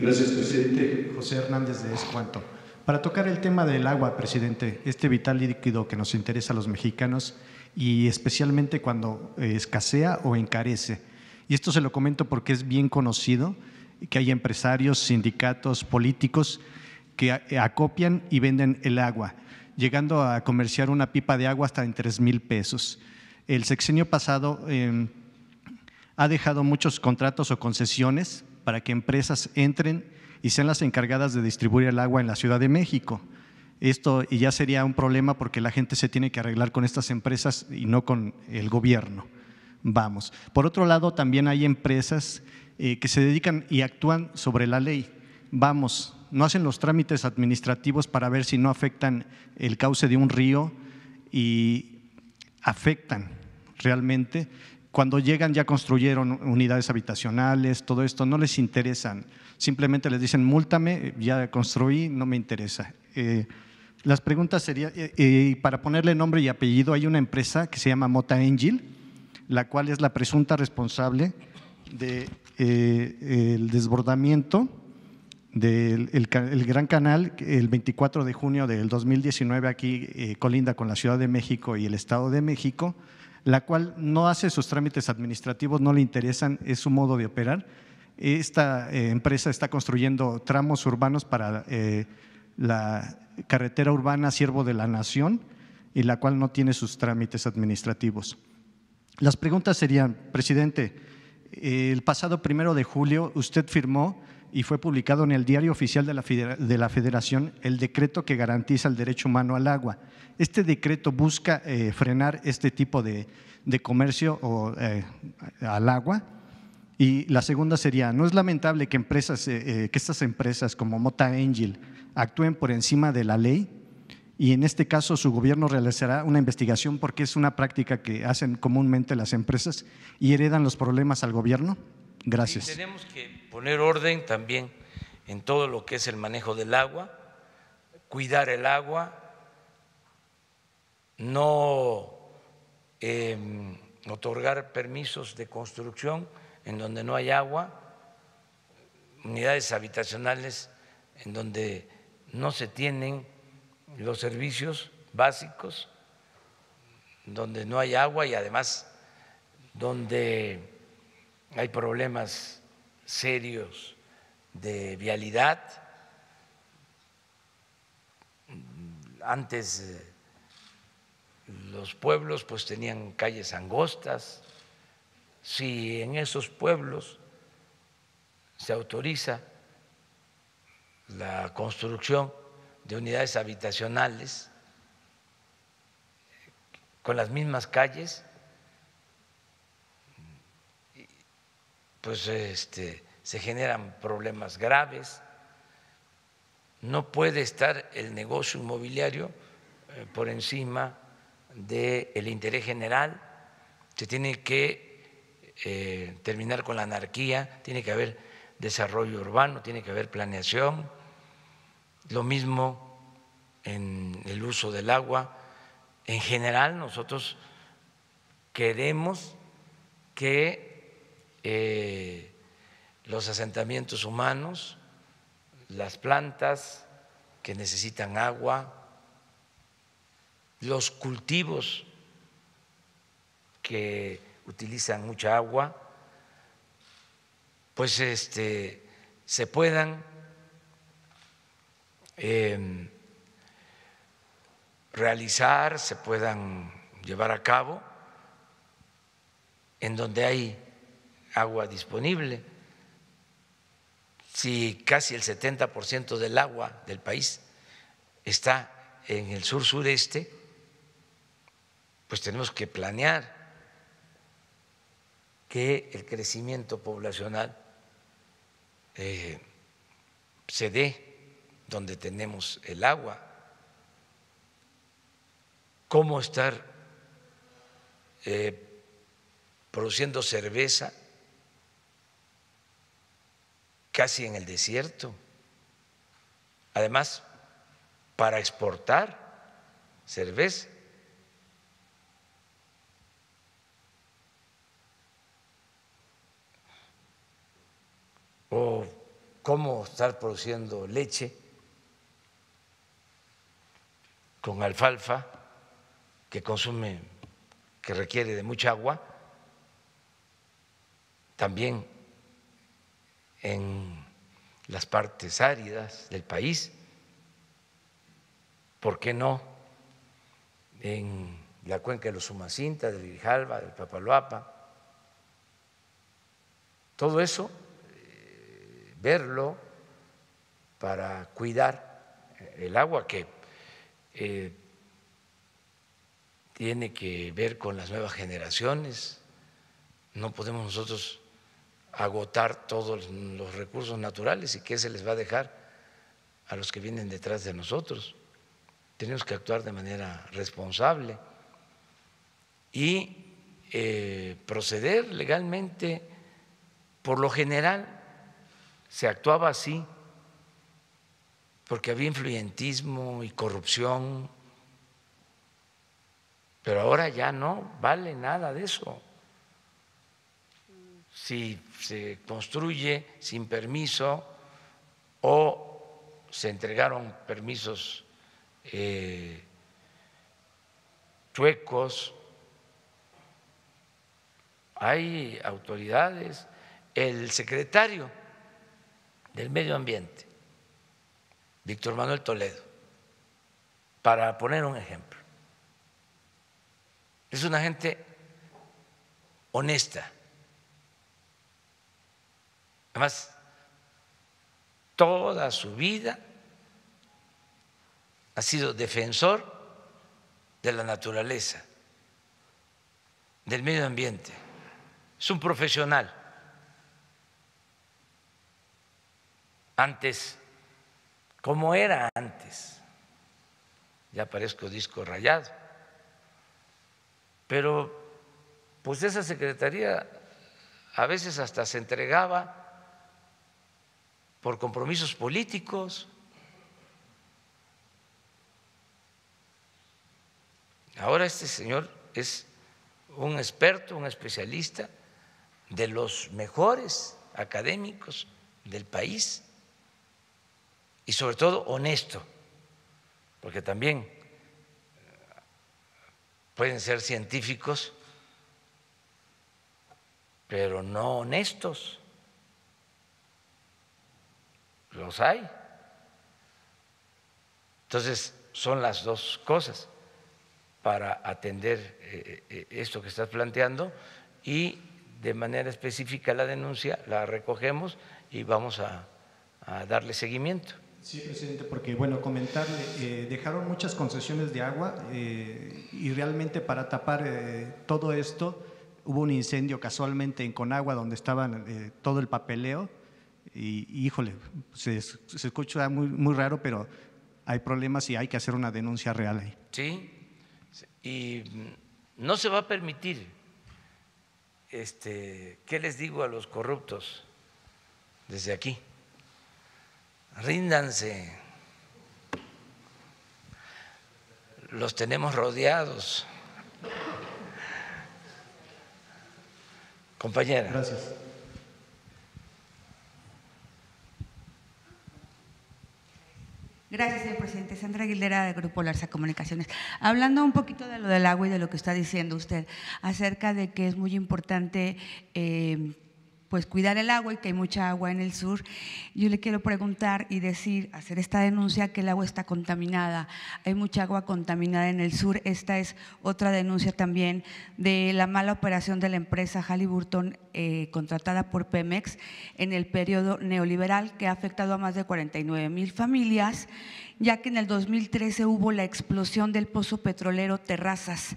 Gracias, presidente. José Hernández de Escuanto. Para tocar el tema del agua, presidente, este vital líquido que nos interesa a los mexicanos y especialmente cuando eh, escasea o encarece. Y esto se lo comento porque es bien conocido que hay empresarios, sindicatos, políticos que eh, acopian y venden el agua, llegando a comerciar una pipa de agua hasta en tres mil pesos. El sexenio pasado em, ha dejado muchos contratos o concesiones para que empresas entren y sean las encargadas de distribuir el agua en la Ciudad de México. Esto y ya sería un problema porque la gente se tiene que arreglar con estas empresas y no con el gobierno. Vamos. Por otro lado, también hay empresas eh, que se dedican y actúan sobre la ley. Vamos, no hacen los trámites administrativos para ver si no afectan el cauce de un río y afectan realmente cuando llegan ya construyeron unidades habitacionales, todo esto, no les interesan. Simplemente les dicen, múltame, ya construí, no me interesa. Eh, las preguntas serían, Y eh, eh, para ponerle nombre y apellido, hay una empresa que se llama Mota Angel, la cual es la presunta responsable del desbordamiento del Gran Canal el 24 de junio del 2019 aquí colinda con la Ciudad de México y el Estado de México la cual no hace sus trámites administrativos, no le interesan, es su modo de operar. Esta eh, empresa está construyendo tramos urbanos para eh, la carretera urbana Siervo de la Nación y la cual no tiene sus trámites administrativos. Las preguntas serían, presidente, eh, el pasado primero de julio usted firmó y fue publicado en el Diario Oficial de la, Federación el decreto que garantiza el derecho humano al agua. Este decreto busca eh, frenar este tipo de, comercio eh, al agua. Y la segunda sería, no es lamentable que, empresas, eh, que estas empresas como Mota Angel actúen por encima de la ley y en este caso su gobierno realizará una investigación porque es una práctica que hacen comúnmente las empresas y heredan los problemas al gobierno. Gracias. tenemos que poner orden también en todo lo que es el manejo del agua, cuidar el agua, no em, otorgar permisos de construcción en donde no hay agua, unidades habitacionales en donde no se tienen los servicios básicos, donde no hay agua y además donde hay problemas serios de vialidad. Antes eh, los pueblos pues tenían calles angostas. Si en esos pueblos se autoriza la construcción de unidades habitacionales con las mismas calles, pues este, se generan problemas graves. No puede estar el negocio inmobiliario eh, por encima del interés general. Se tiene que eh, terminar con la anarquía, tiene que haber desarrollo urbano, tiene que haber planeación. Lo mismo en el uso del agua. En general, nosotros queremos que eh, los asentamientos humanos, las plantas que necesitan agua, los cultivos que utilizan mucha agua, pues este, se puedan em, realizar, se puedan llevar a cabo en donde hay agua disponible. Si casi el 70% del agua del país está en el sur sureste, pues tenemos que planear que el crecimiento poblacional eh, se dé donde tenemos el agua, cómo estar eh, produciendo cerveza casi en el desierto. Además, para exportar cerveza. O cómo estar produciendo leche con alfalfa que consume, que requiere de mucha agua, también en las partes áridas del país, ¿por qué no en la cuenca de los Sumacintas, de Grijalva, del Papaloapa? Todo eso, eh, verlo para cuidar eh, el agua que eh, tiene que ver con las nuevas generaciones. No podemos nosotros agotar todos los recursos naturales y qué se les va a dejar a los que vienen detrás de nosotros. Tenemos que actuar de manera responsable y eh, proceder legalmente. Por lo general se actuaba así, porque había influyentismo y corrupción, pero ahora ya no vale nada de eso si se construye sin permiso o se entregaron permisos eh, chuecos. Hay autoridades, el secretario del medio ambiente, Víctor Manuel Toledo, para poner un ejemplo. Es una gente honesta Además, toda su vida ha sido defensor de la naturaleza, del medio ambiente. Es un profesional. Antes, como era antes, ya parezco disco rayado, pero pues esa secretaría a veces hasta se entregaba por compromisos políticos. Ahora este señor es un experto, un especialista de los mejores académicos del país y sobre todo honesto, porque también eh, pueden ser científicos, pero no honestos los hay. Entonces, son las dos cosas para atender eh, eh, esto que estás planteando y de manera específica la denuncia la recogemos y vamos a, darle seguimiento. Sí, presidente, porque bueno, comentarle, eh, dejaron muchas concesiones de agua y realmente para tapar todo esto hubo un incendio casualmente en Conagua donde estaban todo el papeleo y, híjole, se, escucha muy, muy raro, pero hay problemas y hay que hacer una denuncia real ahí. Sí, y no se va a permitir, este, ¿qué les digo a los corruptos desde aquí? Ríndanse, los tenemos rodeados. Compañera. Gracias. Gracias, señor presidente. Sandra Aguilera, de Grupo Larsa Comunicaciones. Hablando un poquito de lo del agua y de lo que está diciendo usted, acerca de que es muy importante eh, pues cuidar el agua y que hay mucha agua en el sur. Yo le quiero preguntar y decir, hacer esta denuncia que el agua está contaminada. Hay mucha agua contaminada en el sur. Esta es otra denuncia también de la mala operación de la empresa Halliburton eh, contratada por Pemex en el periodo neoliberal que ha afectado a más de 49 mil familias, ya que en el 2013 hubo la explosión del pozo petrolero Terrazas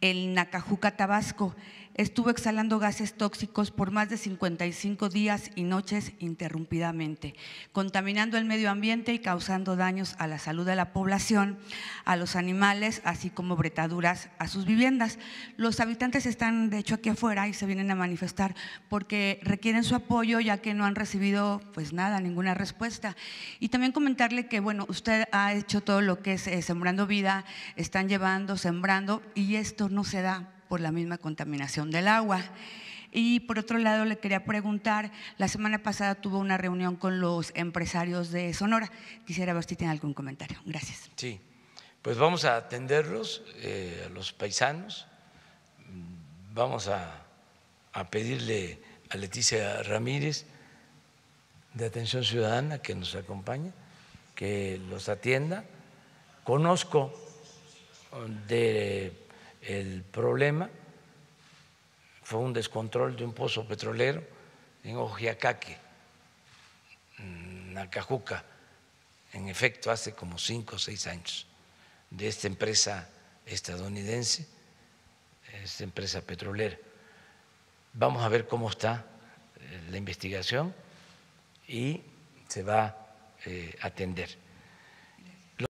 en Nacajuca, Tabasco estuvo exhalando gases tóxicos por más de 55 días y noches interrumpidamente, contaminando el medio ambiente y causando daños a la salud de la población, a los animales, así como bretaduras a sus viviendas. Los habitantes están, de hecho, aquí afuera y se vienen a manifestar porque requieren su apoyo ya que no han recibido pues nada, ninguna respuesta. Y también comentarle que, bueno, usted ha hecho todo lo que es eh, Sembrando Vida, están llevando, sembrando, y esto no se da por la misma contaminación del agua. Y por otro lado, le quería preguntar, la semana pasada tuvo una reunión con los empresarios de Sonora. Quisiera ver si tiene algún comentario. Gracias. Sí, pues vamos a atenderlos, eh, a los paisanos. Vamos a, a pedirle a Leticia Ramírez de Atención Ciudadana que nos acompañe, que los atienda. Conozco de el problema fue un descontrol de un pozo petrolero en Ojiacaque, en Acajuca, en efecto hace como cinco o seis años, de esta empresa estadounidense, esta empresa petrolera. Vamos a ver cómo está eh, la investigación y se va eh, a atender.